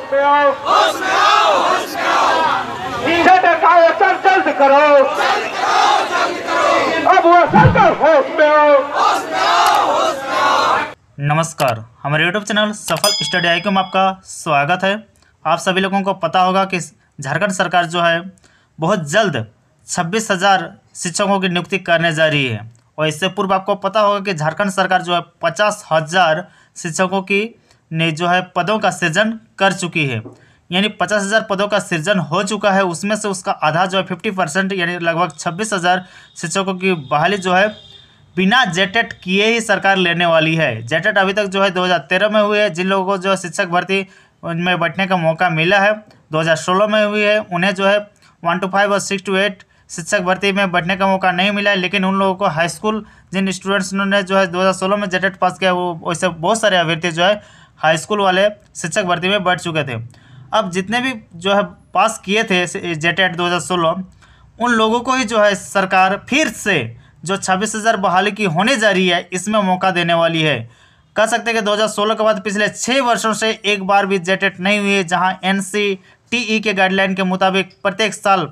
होश में आओ होश में आओ होश में आओ सीधे डकाओ असर जल्द करो अब वो सरकार होश में आओ होश में आओ होश में आओ नमस्कार हमारे यूट्यूब चैनल सफल स्टडी आई में आपका स्वागत है आप सभी लोगों को पता होगा कि झारखंड सरकार जो है बहुत जल्द छब्बीस हज़ार शिक्षकों की नियुक्ति करने जा रही है और इससे पूर्व आपको पता होगा कि झारखंड सरकार जो है पचास हज़ार शिक्षकों की ने जो है पदों का सृजन कर चुकी है यानी पचास हज़ार पदों का सृजन हो चुका है उसमें से उसका आधा जो है फिफ्टी परसेंट यानी लगभग छब्बीस हज़ार शिक्षकों की बहाली जो है बिना जेटेट किए ही सरकार लेने वाली है जेटेट अभी तक जो है 2013 में हुई है जिन लोगों को जो है शिक्षक भर्ती में बैठने का मौका मिला है 2016 में हुई है उन्हें जो है वन टू फाइव और सिक्स टू एट शिक्षक भर्ती में बैठने का मौका नहीं मिला है लेकिन उन लोगों को हाई स्कूल जिन स्टूडेंट्स ने जो है सोलह में जेटेट पास किया वो वैसे बहुत सारे अभ्यर्थी जो है हाई स्कूल वाले शिक्षक भर्ती में बैठ चुके थे अब जितने भी जो है पास किए थे जे टेट दो उन लोगों को ही जो है सरकार फिर से जो छब्बीस हज़ार बहाली की होने जा रही है इसमें मौका देने वाली है कह सकते हैं कि 2016 के बाद पिछले छः वर्षों से एक बार भी जेटेट नहीं हुई जहाँ एन e के गाइडलाइन के मुताबिक प्रत्येक साल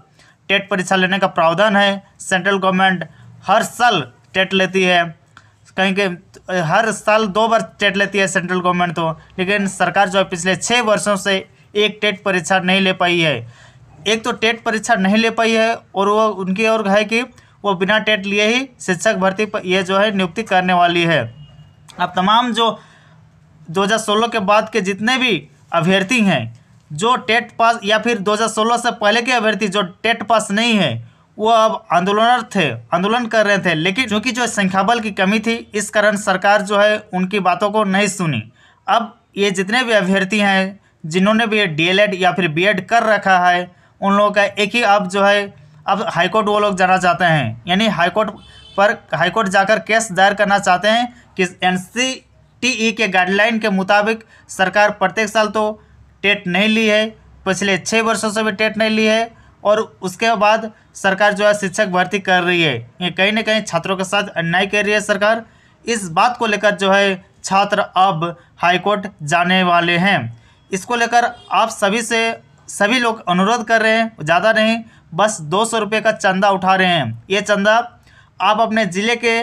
टेट परीक्षा लेने का प्रावधान है सेंट्रल गवर्नमेंट हर साल टेट लेती है कहीं के हर साल दो बार टेट लेती है सेंट्रल गवर्नमेंट तो लेकिन सरकार जो है पिछले छः वर्षों से एक टेट परीक्षा नहीं ले पाई है एक तो टेट परीक्षा नहीं ले पाई है और वो उनकी और है कि वो बिना टेट लिए ही शिक्षक भर्ती पर ये जो है नियुक्ति करने वाली है अब तमाम जो दो के बाद के जितने भी अभ्यर्थी हैं जो टेट पास या फिर 2016 से पहले के अभ्यर्थी जो टेट पास नहीं है वो अब आंदोलनर थे आंदोलन कर रहे थे लेकिन चूँकि जो संख्या बल की कमी थी इस कारण सरकार जो है उनकी बातों को नहीं सुनी अब ये जितने भी अभ्यर्थी हैं जिन्होंने भी डीएलएड या फिर बीएड कर रखा है उन लोगों का एक ही अब जो है अब हाईकोर्ट वो लोग जाना चाहते हैं यानी हाईकोर्ट पर हाईकोर्ट जाकर केस दायर करना चाहते हैं कि एन e के गाइडलाइन के मुताबिक सरकार प्रत्येक साल तो टेट नहीं ली है पिछले छः वर्षों से भी टेट नहीं ली है और उसके बाद सरकार जो है शिक्षक भर्ती कर रही है ये कहीं ना कहीं छात्रों के साथ अन्याय कर रही है सरकार इस बात को लेकर जो है छात्र अब हाईकोर्ट जाने वाले हैं इसको लेकर आप सभी से सभी लोग अनुरोध कर रहे हैं ज़्यादा नहीं बस दो सौ रुपये का चंदा उठा रहे हैं ये चंदा आप अपने ज़िले के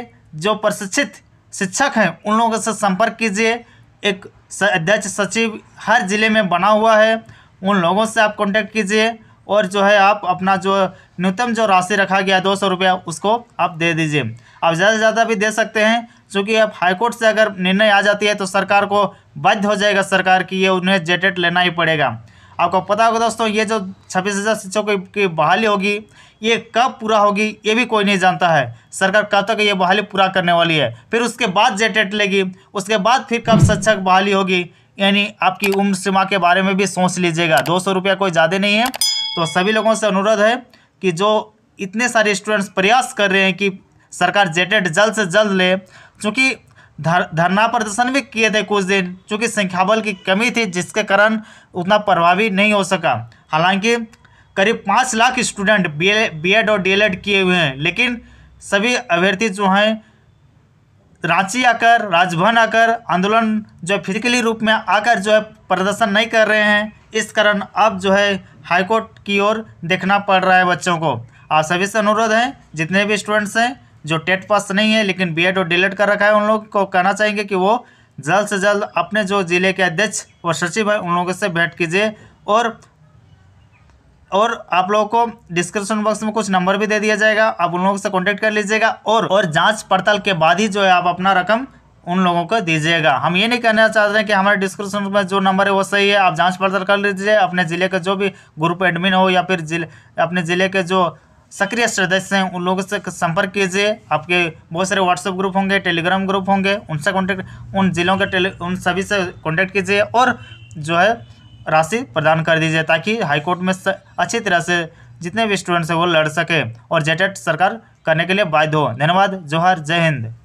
जो प्रशिक्षित शिक्षक हैं उन लोगों से संपर्क कीजिए एक अध्यक्ष सचिव हर ज़िले में बना हुआ है उन लोगों से आप कांटेक्ट कीजिए और जो है आप अपना जो न्यूनतम जो राशि रखा गया दो सौ रुपया उसको आप दे दीजिए आप ज़्यादा से ज़्यादा भी दे सकते हैं क्योंकि अब हाईकोर्ट से अगर निर्णय आ जाती है तो सरकार को बाध्य हो जाएगा सरकार की ये उन्हें जेटेट लेना ही पड़ेगा आपको पता होगा दोस्तों ये जो छब्बीस हज़ार शिक्षकों की बहाली होगी ये कब पूरा होगी ये भी कोई नहीं जानता है सरकार कब तक ये बहाली पूरा करने वाली है फिर उसके बाद जेटेट लेगी उसके बाद फिर कब शिक्षक बहाली होगी यानी आपकी उम्र सीमा के बारे में भी सोच लीजिएगा दो सौ रुपया कोई ज़्यादा नहीं है तो सभी लोगों से अनुरोध है कि जो इतने सारे स्टूडेंट्स प्रयास कर रहे हैं कि सरकार जेटेड जल्द से जल्द ले चूँकि धरना प्रदर्शन भी किए थे कुछ दिन चूँकि संख्या बल की कमी थी जिसके कारण उतना प्रभावी नहीं हो सका हालांकि करीब पाँच लाख स्टूडेंट बी एड और डी e किए हुए हैं लेकिन सभी अभ्यर्थी जो हैं रांची आकर राजभवन आकर आंदोलन जो फिजिकली रूप में आकर जो है प्रदर्शन नहीं कर रहे हैं इस कारण अब जो है हाईकोर्ट की ओर देखना पड़ रहा है बच्चों को आप सभी से अनुरोध है जितने भी स्टूडेंट्स हैं जो टेट पास नहीं है लेकिन बी एड और डी कर रखा है उन लोगों को कहना चाहेंगे कि वो जल्द से जल्द अपने जो ज़िले के अध्यक्ष व सचिव हैं उन लोगों से भेंट कीजिए और और आप लोगों को डिस्क्रिप्शन बॉक्स में कुछ नंबर भी दे दिया जाएगा आप उन लोगों से कांटेक्ट कर लीजिएगा और और जांच पड़ताल के बाद ही जो है आप अपना रकम उन लोगों को दीजिएगा हम ये नहीं कहना चाह रहे हैं कि हमारे डिस्क्रिप्शन में जो नंबर है वो सही है आप जांच पड़ताल कर लीजिए अपने ज़िले के जो भी ग्रुप एडमिन हो या फिर जिले अपने ज़िले के जो सक्रिय सदस्य हैं उन लोगों से संपर्क कीजिए आपके बहुत सारे व्हाट्सएप ग्रुप होंगे टेलीग्राम ग्रुप होंगे उनसे कॉन्टैक्ट उन जिलों के उन सभी से कॉन्टैक्ट कीजिए और जो है राशि प्रदान कर दीजिए ताकि हाईकोर्ट में अच्छी तरह से जितने भी स्टूडेंट्स हैं वो लड़ सके और जेटेट e सरकार करने के लिए बाध्य हो धन्यवाद जोहर जय हिंद